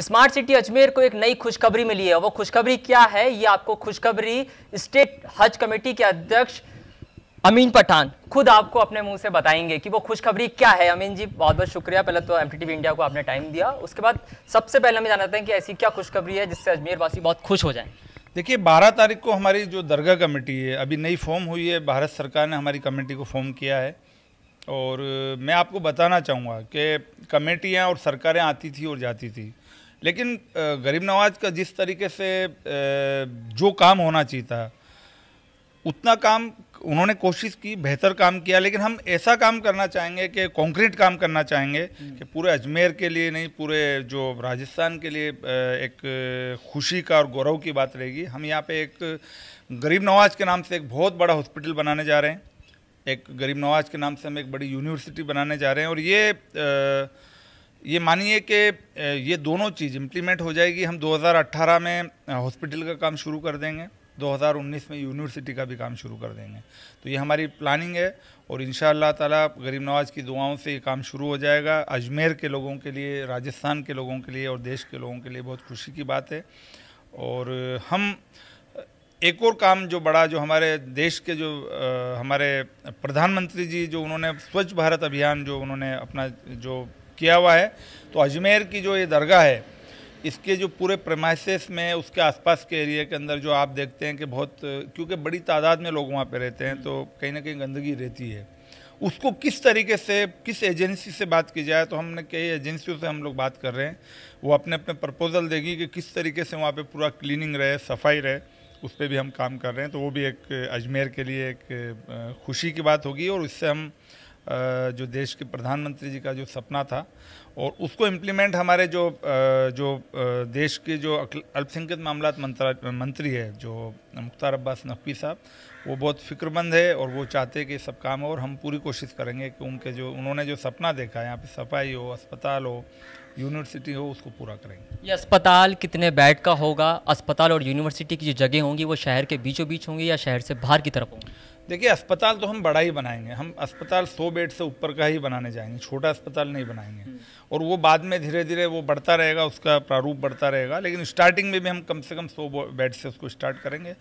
Smart city Ajmer को एक नई खुशखबरी मिली है वो खुशखबरी क्या है ये आपको खुशखबरी स्टेट हज कमेटी के अध्यक्ष अमीन पठान खुद आपको अपने मुंह से बताएंगे कि वो खुशखबरी क्या है अमीन जी बहुत बहुत शुक्रिया पहले तो एम इंडिया को आपने टाइम दिया उसके बाद सबसे पहले हमें जानते हैं कि ऐसी क्या खुशखबरी है जिससे अजमेर वासी बहुत खुश हो जाए देखिए 12 तारीख को हमारी जो दरगाह कमेटी है अभी नई फॉर्म हुई है भारत सरकार ने हमारी कमेटी को फॉर्म किया है और मैं आपको बताना चाहूँगा कि कमेटियाँ और सरकारें आती थी और जाती थी लेकिन गरीब नवाज का जिस तरीके से जो काम होना चाहिए था उतना काम उन्होंने कोशिश की बेहतर काम किया लेकिन हम ऐसा काम करना चाहेंगे कि कंक्रीट काम करना चाहेंगे हम्म। कि पूरे अजमेर के लिए नहीं पूरे जो राजस्थान के लिए एक खुशी का और गौरव की बात रहेगी हम यहाँ पे एक गरीब नवाज के नाम से एक बहुत बड़ा हॉस्पिटल बनाने जा रहे हैं एक गरीब नवाज के नाम से हम एक बड़ी यूनिवर्सिटी बनाने जा रहे हैं और ये आ, ये मानिए कि ये दोनों चीज़ इम्प्लीमेंट हो जाएगी हम 2018 में हॉस्पिटल का काम शुरू कर देंगे 2019 में यूनिवर्सिटी का भी काम शुरू कर देंगे तो ये हमारी प्लानिंग है और इन ताला गरीब नवाज की दुआओं से ये काम शुरू हो जाएगा अजमेर के लोगों के लिए राजस्थान के लोगों के लिए और देश के लोगों के लिए बहुत खुशी की बात है और हम एक और काम जो बड़ा जो हमारे देश के जो आ, हमारे प्रधानमंत्री जी जो उन्होंने स्वच्छ भारत अभियान जो उन्होंने अपना जो किया हुआ है तो अजमेर की जो ये दरगाह है इसके जो पूरे प्रमाइसिस में उसके आसपास के एरिया के अंदर जो आप देखते हैं कि बहुत क्योंकि बड़ी तादाद में लोग वहाँ पर रहते हैं तो कहीं ना कहीं गंदगी रहती है उसको किस तरीके से किस एजेंसी से बात की जाए तो हमने कई एजेंसियों से हम लोग बात कर रहे हैं वो अपने अपने प्रपोजल देगी कि किस तरीके से वहाँ पे पूरा क्लीनिंग रहे सफाई रहे उस पर भी हम काम कर रहे हैं तो वो भी एक अजमेर के लिए एक खुशी की बात होगी और उससे हम जो देश के प्रधानमंत्री जी का जो सपना था और उसको इम्प्लीमेंट हमारे जो जो देश के जो अल्पसंख्यक मामला मंत्री है जो मुख्तार अब्बास नकवी साहब वो बहुत फिक्रमंद है और वो चाहते हैं कि सब काम हो और हम पूरी कोशिश करेंगे कि उनके जो उन्होंने जो सपना देखा है यहाँ पे सफाई हो अस्पताल हो यूनिवर्सिटी हो उसको पूरा करेंगे ये अस्पताल कितने बेड का होगा अस्पताल और यूनिवर्सिटी की जो जगह होंगी वो शहर के बीचों बीच होंगी या शहर से बाहर की तरफ होंगी देखिए अस्पताल तो हम बड़ा ही बनाएंगे हम अस्पताल 100 बेड से ऊपर का ही बनाने जाएंगे छोटा अस्पताल नहीं बनाएंगे हम्म। और वो बाद में धीरे धीरे वो बढ़ता रहेगा उसका प्रारूप बढ़ता रहेगा लेकिन स्टार्टिंग में भी हम कम से कम 100 बेड से उसको स्टार्ट करेंगे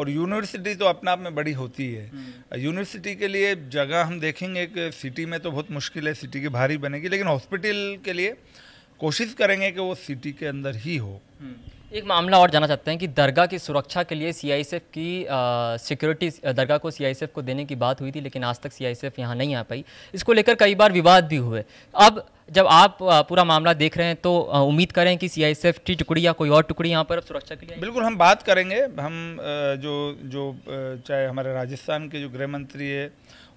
और यूनिवर्सिटी तो अपने आप में बड़ी होती है हम्म। यूनिवर्सिटी के लिए जगह हम देखेंगे कि सिटी में तो बहुत मुश्किल है सिटी के बाहर ही बनेगी लेकिन हॉस्पिटल के लिए कोशिश करेंगे कि वो सिटी के अंदर ही हो हम्म। एक मामला और जाना चाहते हैं कि दरगाह की सुरक्षा के लिए सीआईएसएफ की सिक्योरिटी दरगाह को सीआईएसएफ को देने की बात हुई थी लेकिन आज तक सीआईएसएफ यहाँ नहीं आ पाई इसको लेकर कई बार विवाद भी हुए अब जब आप पूरा मामला देख रहे हैं तो उम्मीद करें कि सी आई एफ की टुकड़ी या कोई और टुकड़ी यहाँ पर सुरक्षा के लिए बिल्कुल हम बात करेंगे हम जो जो चाहे हमारे राजस्थान के जो गृह मंत्री है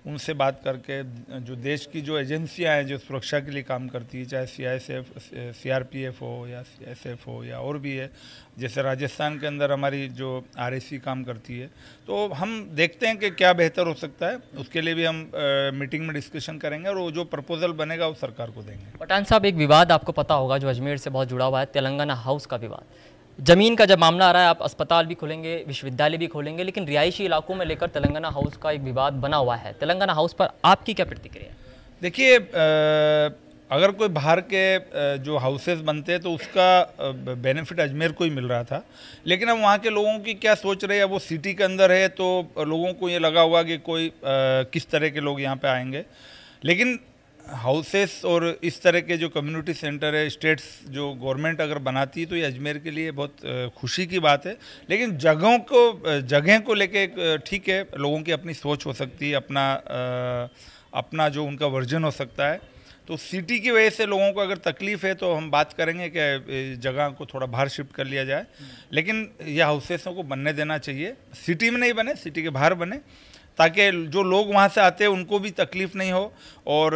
उनसे बात करके जो देश की जो एजेंसियां हैं जो सुरक्षा के लिए काम करती है चाहे C I S F C R P F हो या सी एस एफ हो या और भी है जैसे राजस्थान के अंदर हमारी जो आर सी काम करती है तो हम देखते हैं कि क्या बेहतर हो सकता है उसके लिए भी हम आ, मीटिंग में डिस्कशन करेंगे और वो जो प्रपोजल बनेगा वो सरकार को देंगे पठान साहब एक विवाद आपको पता होगा जो अजमेर से बहुत जुड़ा हुआ है तेलंगाना हाउस का विवाद ज़मीन का जब मामला आ रहा है आप अस्पताल भी खोलेंगे विश्वविद्यालय भी खोलेंगे लेकिन रिहायशी इलाकों में लेकर तेलंगाना हाउस का एक विवाद बना हुआ है तेलंगाना हाउस पर आपकी क्या प्रतिक्रिया देखिए अगर कोई बाहर के जो हाउसेस बनते तो उसका बेनिफिट अजमेर को ही मिल रहा था लेकिन अब वहाँ के लोगों की क्या सोच रही है वो सिटी के अंदर है तो लोगों को ये लगा हुआ कि कोई किस तरह के लोग यहाँ पे आएंगे लेकिन हाउसेस और इस तरह के जो कम्युनिटी सेंटर है स्टेट्स जो गवर्नमेंट अगर बनाती है तो ये अजमेर के लिए बहुत खुशी की बात है लेकिन जगहों को जगह को लेके ठीक है लोगों की अपनी सोच हो सकती है अपना अपना जो उनका वर्जन हो सकता है तो सिटी की वजह से लोगों को अगर तकलीफ है तो हम बात करेंगे कि जगह को थोड़ा बाहर शिफ्ट कर लिया जाए लेकिन यह हाउसेसों को बनने देना चाहिए सिटी में नहीं बने सिटी के बाहर बने ताकि जो लोग वहाँ से आते हैं उनको भी तकलीफ़ नहीं हो और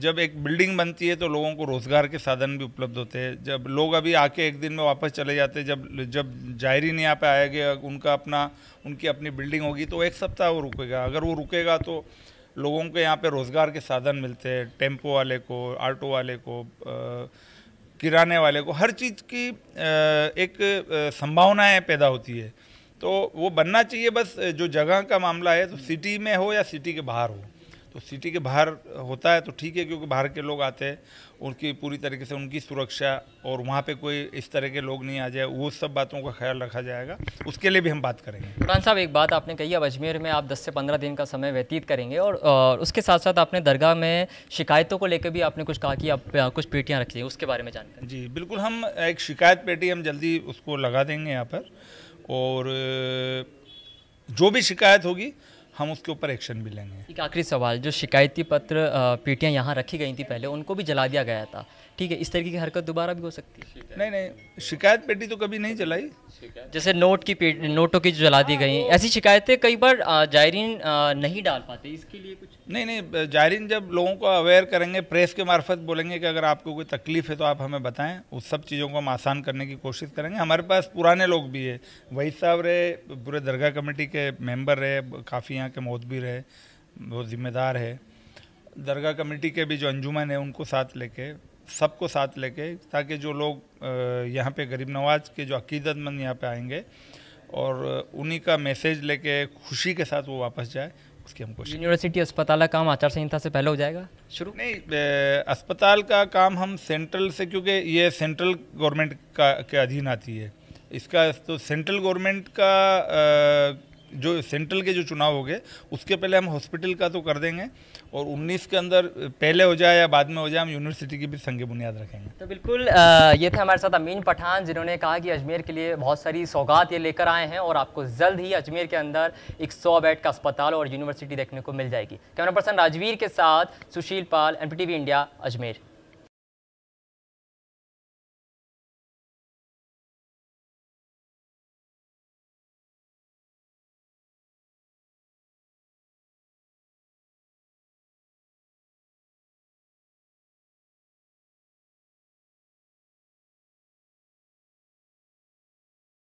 जब एक बिल्डिंग बनती है तो लोगों को रोज़गार के साधन भी उपलब्ध होते हैं जब लोग अभी आके एक दिन में वापस चले जाते हैं जब जब जायरीन यहाँ पे आएगा उनका अपना उनकी अपनी बिल्डिंग होगी तो एक सप्ताह वो रुकेगा अगर वो रुकेगा तो लोगों के यहाँ पे रोज़गार के साधन मिलते हैं टेम्पो वाले को ऑटो वाले को किराने वाले को हर चीज़ की एक संभावनाएँ पैदा होती है तो वो बनना चाहिए बस जो जगह का मामला है तो सिटी में हो या सिटी के बाहर हो तो सिटी के बाहर होता है तो ठीक है क्योंकि बाहर के लोग आते हैं उनकी पूरी तरीके से उनकी सुरक्षा और वहाँ पे कोई इस तरह के लोग नहीं आ जाए वो सब बातों का ख्याल रखा जाएगा उसके लिए भी हम बात करेंगे कुरान साहब एक बात आपने कही अब अजमेर में आप 10 से 15 दिन का समय व्यतीत करेंगे और, और उसके साथ साथ आपने दरगाह में शिकायतों को लेकर भी आपने कुछ कहा कि आप कुछ पेटियाँ रखी हैं उसके बारे में जानते हैं जी बिल्कुल हम एक शिकायत पेटी हम जल्दी उसको लगा देंगे यहाँ पर और जो भी शिकायत होगी हम उसके ऊपर एक्शन भी लेंगे एक आखिरी सवाल जो शिकायती पत्र पीटियाँ यहाँ रखी गई थी पहले उनको भी जला दिया गया था ठीक है इस तरीके की हरकत दोबारा भी हो सकती है नहीं नहीं शिकायत पेटी तो कभी नहीं चलाई जैसे नोट की पेट नोटों की जला दी गई ऐसी शिकायतें कई बार जायरीन नहीं डाल पाते इसके लिए कुछ नहीं नहीं जायरीन जब लोगों को अवेयर करेंगे प्रेस के मार्फत बोलेंगे कि अगर आपको कोई तकलीफ है तो आप हमें बताएं उस सब चीज़ों को हम आसान करने की कोशिश करेंगे हमारे पास पुराने लोग भी है वही साहब रहे पूरे दरगाह कमेटी के मेम्बर रहे काफ़ी यहाँ के भी रहे वो जिम्मेदार है दरगाह कमेटी के भी जो अंजुमन है उनको साथ लेके सबको साथ लेके ताकि जो लोग यहाँ पे गरीब नवाज के जो अकीदतमंद यहाँ पे आएंगे और उन्हीं का मैसेज लेके खुशी के साथ वो वापस जाए उसकी हम कोशिश यूनिवर्सिटी अस्पताल का काम आचार संहिता से पहले हो जाएगा शुरू नहीं अस्पताल का काम हम सेंट्रल से क्योंकि ये सेंट्रल गवर्नमेंट का के अधीन आती है इसका तो सेंट्रल गवर्नमेंट का आ, जो सेंट्रल के जो चुनाव हो गए उसके पहले हम हॉस्पिटल का तो कर देंगे और 19 के अंदर पहले हो जाए या बाद में हो जाए हम यूनिवर्सिटी की भी संग बुनियाद रखेंगे तो बिल्कुल ये थे हमारे साथ अमीन पठान जिन्होंने कहा कि अजमेर के लिए बहुत सारी सौगात ये लेकर आए हैं और आपको जल्द ही अजमेर के अंदर एक सौ बेड का अस्पताल और यूनिवर्सिटी देखने को मिल जाएगी कैमरा पर्सन राजवीर के साथ सुशील पाल एम इंडिया अजमेर